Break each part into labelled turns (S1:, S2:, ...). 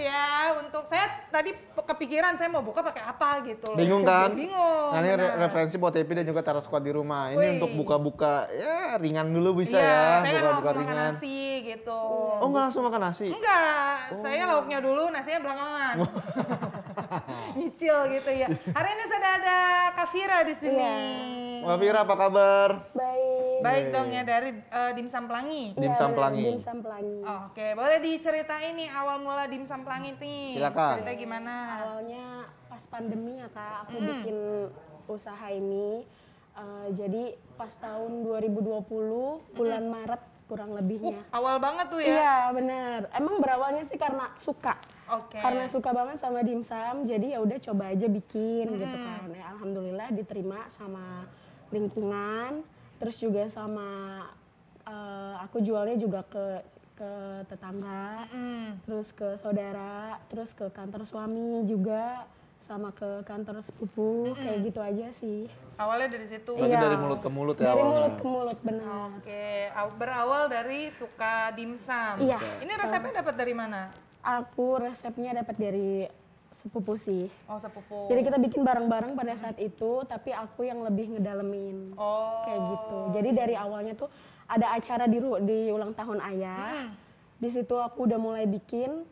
S1: ya untuk saya tadi kepikiran saya mau buka pakai apa gitu Bingung kan? Bingung. Nah, ini re referensi
S2: buat Epi dan juga taruh squad di rumah. Ini Wih. untuk buka-buka ya ringan dulu bisa iya, ya. Saya buka-buka langsung ringan. makan nasi
S1: gitu. Oh nggak langsung makan nasi? Enggak, oh. saya lauknya dulu, nasinya belakangan. Nyicil gitu ya. Hari ini sudah ada Kavira di sini.
S2: Iya. Kavira Kavira apa kabar? Baik. Baik dong ya
S1: dari uh, eh, dimsum iya, pelangi. Dimsum pelangi. Dimsum pelangi. Oh, Oke, okay. boleh diceritain nih awal mula dimsum
S3: pelangi nih. Silakan. Cerita gimana? Awalnya pas pandemi ya kak, aku hmm. bikin usaha ini. Uh, jadi pas tahun 2020 bulan hmm. Maret kurang lebihnya. Uh, awal banget tuh ya? Iya benar. Emang berawalnya sih karena suka.
S1: Okay. Karena suka banget sama
S3: dimsum, jadi ya udah coba aja bikin gitu hmm. gitu kan. Ya, Alhamdulillah diterima sama lingkungan terus juga sama uh, aku jualnya juga ke ke tetangga mm. terus ke saudara terus ke kantor suami juga sama ke kantor sepupu mm-hmm. kayak gitu aja sih. Awalnya
S1: dari situ. Lagi iya. dari mulut ke
S2: mulut ya dari awalnya. mulut ke
S3: mulut benar. Oke,
S1: berawal dari suka dimsum. Iya. Ini resepnya dapat dari mana?
S3: Aku resepnya dapat dari sepupu sih. Oh sepupu. Jadi kita bikin bareng-bareng pada saat itu, tapi aku yang lebih ngedalemin. Oh. Kayak gitu. Jadi dari awalnya tuh ada acara di di ulang tahun ayah. Hmm. Di situ aku udah mulai bikin,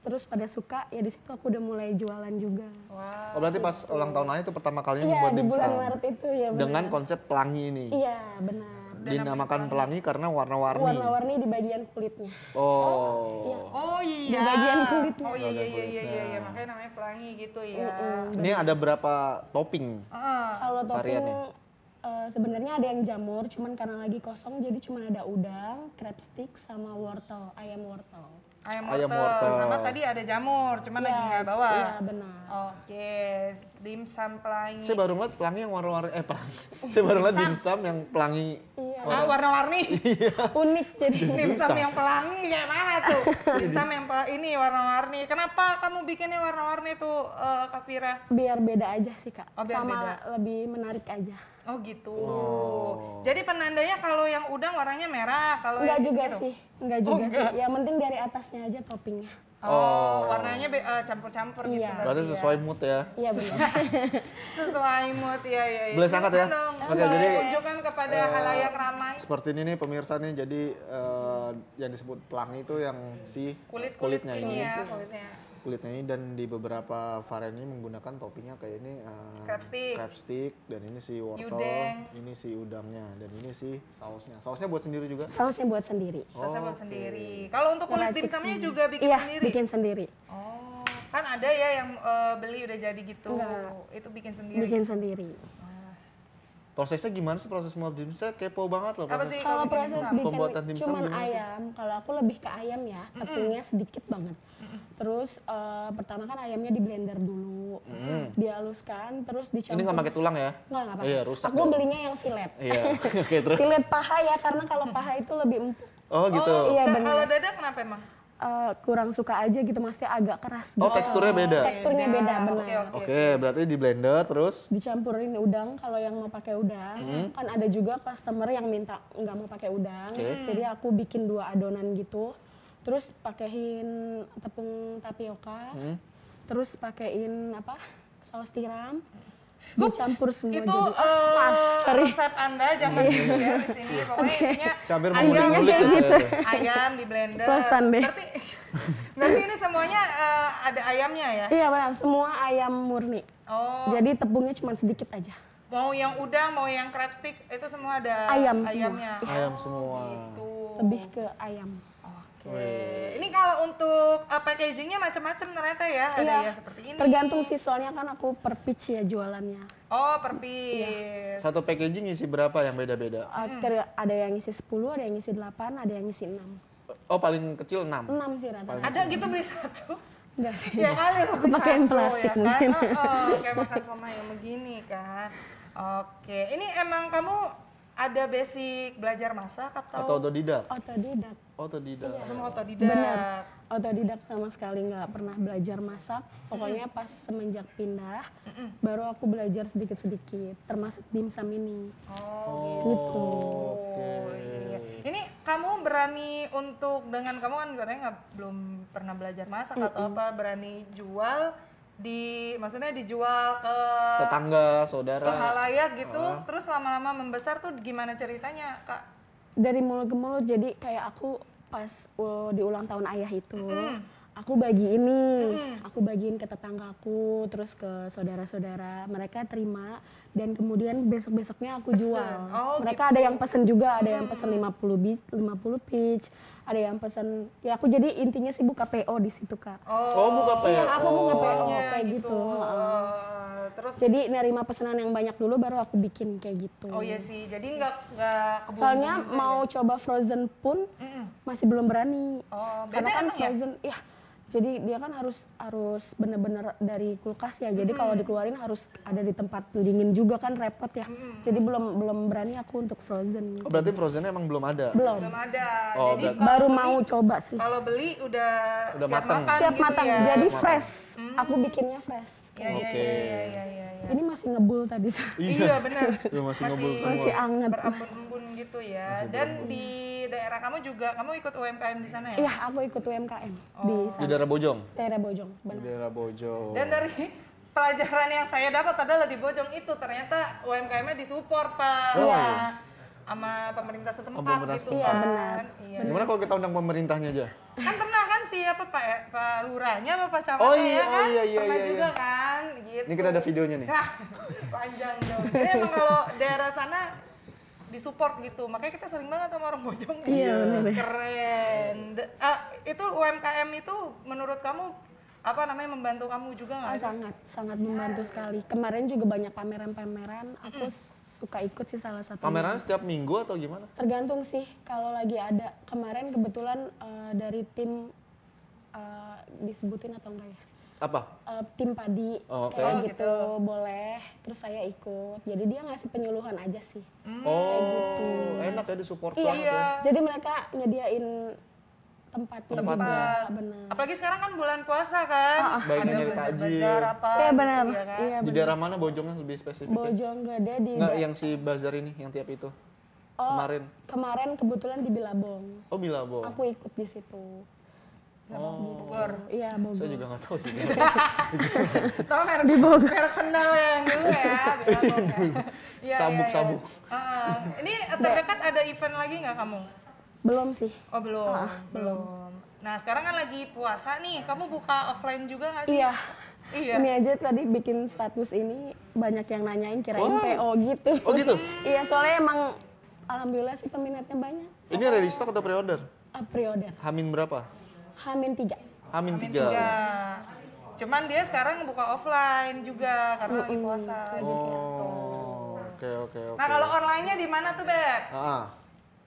S3: terus pada suka ya di situ aku udah mulai jualan juga.
S2: Wow. Oh berarti pas ulang tahun ayah itu pertama kalinya ya, membuat dimsum. di bulan Maret
S3: itu ya. Benar. Dengan
S2: konsep pelangi ini.
S3: Iya benar
S2: dinamakan pelangi karena warna-warni. Warna-warni
S3: di bagian kulitnya.
S2: Oh. Iya. Oh iya. Di bagian kulitnya. Oh iya iya iya iya, iya, iya.
S3: makanya namanya pelangi gitu ya. Uh, uh, Ini ada
S2: berapa topping? Uh. Kalau topping
S3: uh, sebenarnya ada yang jamur, cuman karena lagi kosong jadi cuma ada udang, crab stick sama wortel, ayam wortel. Ayam
S1: wortel, ayam wortel. sama tadi ada jamur, cuman ya, lagi nggak bawa. Iya benar. Oke, dimsum pelangi. Saya baru
S2: ngeliat pelangi yang warna warni eh pelangi. Saya baru ngeliat dimsum yang pelangi iya warna. Ah,
S1: warna-warni.
S2: Iya. Unik jadi dimsum yang
S1: pelangi kayak mana tuh? dimsum yang pelangi, ini warna-warni. Kenapa kamu bikinnya warna-warni tuh uh, eh, Fira
S3: Biar beda aja sih, Kak. Oh, Sama beda.
S1: lebih menarik aja. Oh gitu. Oh. Jadi penandanya kalau yang udang warnanya merah, kalau enggak yang juga gitu. sih, enggak juga oh, enggak. sih. Yang
S3: penting dari atasnya aja toppingnya. Oh.
S2: oh, warnanya
S1: campur eh, campur-campur gitu iya. gitu. Berarti ya. sesuai
S2: mood ya.
S3: Iya sesuai
S1: mood iya, iya, iya. ya ya. ya. Boleh sangat ya. Oke, okay, jadi tunjukkan kepada uh, eh, halayak ramai.
S2: Seperti ini nih pemirsa nih jadi uh, yang disebut pelangi itu yang si kulit, -kulit kulitnya ini. Iya, kulitnya kulitnya ini dan di beberapa varian ini menggunakan toppingnya kayak ini um, crab stick. crab stick dan ini si wortel, Yudeng. ini si udangnya dan ini si sausnya. Sausnya buat sendiri juga? Sausnya buat sendiri. Oh, sausnya buat okay. Oh,
S1: sendiri. Kalau untuk kulit Meracik bintangnya juga
S3: bikin iya, sendiri. bikin sendiri. Oh,
S1: kan ada ya yang uh, beli udah jadi gitu. Enggak. Itu bikin sendiri. Bikin
S3: sendiri.
S2: Oh prosesnya gimana sih proses mau dim saya kepo banget loh proses kalau proses bikin pembuatan tim cuman ayam
S3: kalau aku lebih ke ayam ya tepungnya sedikit banget terus uh, pertama kan ayamnya di blender dulu dihaluskan terus dicampur ini nggak pakai
S2: tulang ya nggak nggak pakai iya, rusak aku belinya
S3: yang filet iya. okay, terus. filet paha ya karena kalau paha itu lebih empuk
S2: oh gitu oh, iya,
S3: benar. kalau dada kenapa emang uh, kurang suka aja gitu masih agak keras oh, gitu. Oh, teksturnya beda. Teksturnya beda, beda benar. Oke, okay, okay.
S2: okay, berarti di blender terus
S3: dicampurin udang kalau yang mau pakai udang. Hmm. Kan ada juga customer yang minta nggak mau pakai udang. Okay. Mm-hmm. Jadi aku bikin dua adonan gitu. Terus pakein tepung tapioka. Hmm. Terus pakein apa? saus tiram. Bercampur semua itu jadi uh, resep Anda jangan di share di sini. Iya. Pokoknya intinya ayam, gitu. ayam di
S1: blender. Plosan deh. Berarti, berarti ini semuanya uh, ada ayamnya ya? Iya benar, semua ayam
S3: murni. Oh. Jadi tepungnya cuma sedikit aja.
S1: Mau yang udang, mau yang crab stick, itu semua ada ayam ayamnya.
S2: Semua. Ayam semua. Gitu.
S3: Lebih ke ayam.
S2: Iya. Ini
S1: kalau untuk uh, packagingnya macam-macam ternyata
S3: ya, ada iya. yang seperti ini. Tergantung sih, soalnya kan aku per pitch ya jualannya. Oh, per pitch.
S2: Satu packaging isi berapa yang beda-beda?
S3: Uh, hmm. Ada yang isi 10, ada yang isi 8, ada yang isi 6.
S2: Oh, paling kecil 6? 6 sih rata. Ada kecil. gitu
S3: beli satu? Enggak sih. Ya kali aku pakaiin plastik ya, kan? mungkin. Kan? Oh, oh, kayak makan sama
S1: yang begini kan. Oke, ini emang kamu ada basic belajar masak atau atau
S2: otodidak? Otodidak. Otodidak. Iya. Semua iya.
S3: otodidak. Benar. Otodidak sama sekali nggak pernah belajar masak. Pokoknya mm. pas semenjak pindah mm baru aku belajar sedikit-sedikit, termasuk dimsum ini. Oh, oh gitu.
S1: Okay. Iya. Ini kamu berani untuk dengan kamu kan katanya nggak belum pernah belajar masak mm -mm. atau apa berani jual di maksudnya dijual ke
S2: tetangga, saudara, ke halayak gitu, uh.
S1: terus lama-lama membesar tuh gimana ceritanya, Kak?
S3: Dari mulut ke mulut jadi kayak aku pas uh, di ulang tahun ayah itu mm. Aku bagi ini, aku bagiin ke tetanggaku, terus ke saudara-saudara. Mereka terima, dan kemudian besok-besoknya aku jual. Oh, Mereka gitu. ada yang pesen juga, ada yang hmm. pesen 50 bit, 50 pitch, ada yang pesen ya aku jadi intinya sih buka PO di situ, Kak. Oh, oh buka PO. Ya, aku buka PO oh. kayak gitu. gitu. Uh, terus jadi nerima pesanan yang banyak dulu baru aku bikin kayak gitu. Oh iya sih.
S1: Jadi nggak nggak Soalnya ya? mau
S3: ya. coba frozen pun mm masih belum berani. Oh, Karena kan ya? frozen ya, ya jadi dia kan harus harus benar-benar dari kulkas ya jadi hmm. kalau dikeluarin harus ada di tempat dingin juga kan repot ya hmm. jadi belum belum berani aku untuk frozen oh
S2: berarti frozennya emang belum ada belum belum ada oh, jadi berarti. baru beli, mau coba
S3: sih kalau beli udah,
S2: udah siap matang makan siap
S1: gitu matang ya. jadi siap fresh
S3: matang. aku mm. bikinnya fresh Ya, ya, ya Oke. Okay. Ya, ya, ya, ya, ya, Ini masih ngebul tadi. Iya,
S2: iya benar. masih, iya, masih ngebul Masih anget.
S3: Berembun-embun gitu ya. Masih Dan di
S1: daerah kamu juga kamu ikut UMKM di sana ya? Iya, aku ikut UMKM
S2: oh. di sana. Di daerah Bojong. Daerah Bojong, benar. Di daerah Bojong. Dan dari
S1: pelajaran yang saya dapat adalah di Bojong itu ternyata UMKM-nya disupport, Pak. Oh, iya. Iya. Sama pemerintah setempat oh, pemerintah gitu setempat. Kan. Iya, benar. Iya. Gimana
S2: kalau kita undang pemerintahnya aja?
S1: Kan pernah kan sih apa Pak ya, Pak Lurahnya apa Pak Camatnya oh, iya, ya oh, kan? Oh iya, iya, iya, iya. juga iya. kan gitu. Ini kita ada videonya nih. Nah, panjang dong. Jadi emang kalau daerah sana disupport gitu makanya kita sering banget sama orang Bojong iya yeah. Iya. keren uh, itu UMKM itu menurut kamu
S3: apa namanya membantu kamu juga nggak? Oh, sangat sangat membantu yeah. sekali kemarin juga banyak pameran-pameran aku mm. suka ikut sih salah satu pameran setiap
S2: minggu atau gimana
S3: tergantung sih kalau lagi ada kemarin kebetulan uh, dari tim uh, disebutin atau enggak ya apa uh, tim padi oh, okay. kayak oh, gitu. gitu boleh terus saya ikut jadi dia ngasih penyuluhan aja sih
S2: hmm. oh gitu. enak ya support iya, iya.
S3: jadi mereka nyediain
S2: tempat tempat iya,
S3: benar apalagi sekarang kan bulan puasa kan oh, oh. baik nyari takjil apa ya benar ya kan? iya, di
S2: daerah mana bojongnya lebih spesifik ya? bojong
S3: gede di nggak yang
S2: si bazar ini yang tiap itu
S3: Oh, kemarin. Kemarin kebetulan di Bilabong.
S2: Oh, Bilabong. Aku
S3: ikut di situ.
S2: Oh. Bogor. Iya, Bogor. Saya juga nggak tahu sih. tahu merek di Bogor. Merek sendal yang dulu ya. sabuk,
S1: ya, ya. sabuk. Uh, ini terdekat ada event lagi nggak kamu?
S3: Belum sih. Oh, belum. Ah, belum.
S1: Nah, sekarang kan lagi puasa nih. Kamu buka
S3: offline juga nggak sih? Iya. Iya. Ini aja tadi bikin status ini banyak yang nanyain kirain oh. PO gitu. Oh gitu? Iya, soalnya emang alhamdulillah sih peminatnya banyak.
S2: Ini ready stock atau pre-order? Uh, pre-order. Hamin berapa? Hamin tiga. Hamin tiga.
S1: Cuman dia sekarang buka offline juga karena lagi puasa. Gitu.
S2: Oh, oke oke oke. Nah kalau
S1: onlinenya di mana tuh
S3: Beb?
S2: Ah,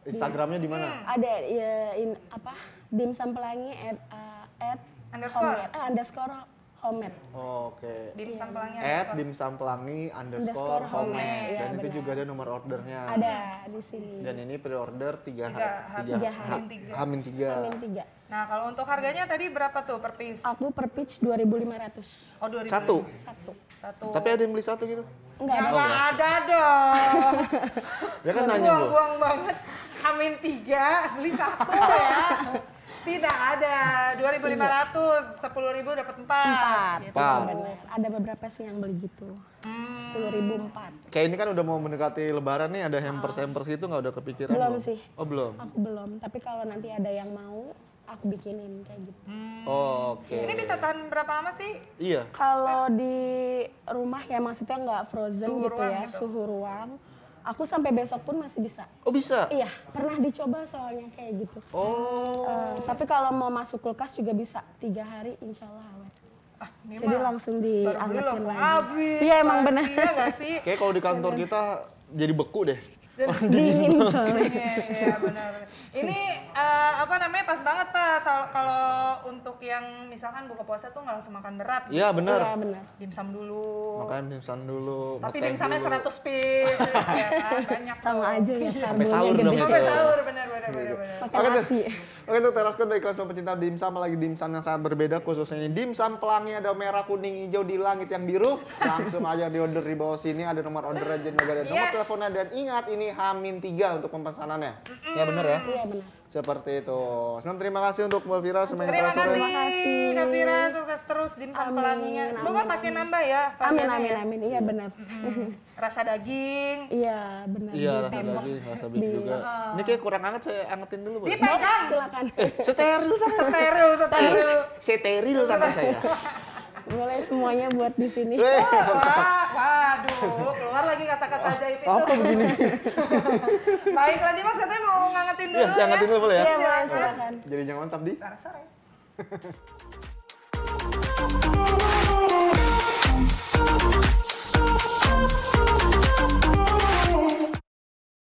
S2: Instagramnya di mana? Hmm.
S3: Ada ya in apa? Dimsum Pelangi at, uh, at underscore. Oh, underscore homemade.
S2: Oh, Oke. Okay. Dimsum pelangi. At dimsum pelangi underscore, underscore homemade. Iya, Dan itu juga ada nomor ordernya. Ada
S3: di sini. Dan
S2: ini pre-order tiga hari. Tiga hari. Hamin tiga. Hamin
S1: tiga. Nah kalau untuk harganya tadi berapa tuh per piece? Aku per
S3: piece dua ribu lima ratus. Oh dua ribu. Satu. Satu. Satu. Tapi
S2: ada yang beli satu gitu?
S3: Enggak ya, ada. oh, ada dong.
S2: ya kan nanya buang,
S3: buang banget. Amin tiga
S1: beli satu ya. Tidak ada. 2500, 10.000
S3: dapat 4. 4. 4. Ada beberapa sih yang beli gitu. Hmm. Sepuluh ribu empat.
S2: Kayak ini kan udah mau mendekati Lebaran nih, ada hampers ah. hampers gitu nggak udah kepikiran belum, belum sih? Oh belum. Aku
S3: belum. Tapi kalau nanti ada yang mau, aku bikinin kayak gitu.
S2: Hmm. Oh, Oke. Okay. Ini bisa tahan
S3: berapa lama sih? Iya. Kalau di rumah ya maksudnya nggak frozen suhu gitu ya, gitu. suhu ruang. Aku sampai besok pun masih bisa. Oh bisa? Iya, pernah dicoba soalnya kayak gitu. Oh. Uh, tapi kalau mau masuk kulkas juga bisa tiga hari, insya Allah awet. Ah, Jadi mah, langsung diangkatin lagi. iya emang benar. Iya gak sih?
S2: Kayak kalau di kantor iya, kita jadi beku deh.
S3: Dan dingin, dingin soalnya. Iya, iya, iya
S1: benar. Ini uh, apa namanya pas banget pas kalau untuk yang misalkan buka puasa tuh nggak langsung makan berat. Iya gitu. benar. Iya Dimsum dulu. Makan
S2: dimsum dulu. Tapi dimsumnya seratus
S3: piece ya kan banyak. Sama tuh. aja ya. Sampai sahur dong. Gitu. Sampai sahur benar gitu. Oke terus
S2: oke tuh teraskan dari kelas pecinta dimsum lagi dimsum yang sangat berbeda khususnya dimsum pelangi ada merah kuning hijau di langit yang biru. Langsung aja di order di bawah sini ada nomor order aja juga ada nomor yes. teleponnya dan ingat ini Hamin 3 untuk pemesanannya. Mm Ya bener ya? Iya bener. Seperti itu. Senang terima kasih untuk Mbak Vira kasih. Terima kasih. Terima kasih. Kak Vira sukses
S1: terus di fan pelanginya. Semoga amin. makin nambah ya. Amin amin ya. amin. Iya benar. Rasa
S2: daging. Iya benar. Iya rasa daging, rasa beef juga. Oh. Ini kayak kurang anget, saya angetin dulu. Dipegang. Silakan. Eh, steril tangan steril, steril. Eh, steril tangan saya
S3: boleh semuanya buat di sini. Wah, waduh, keluar
S1: lagi kata-kata oh, ajaib itu. Apa begini? Baiklah Dimas katanya mau ngangetin dulu iya, ya. Iya, ngangetin dulu boleh ya? Iya, iya boleh silakan.
S2: Jadi jangan mantap di. Sore.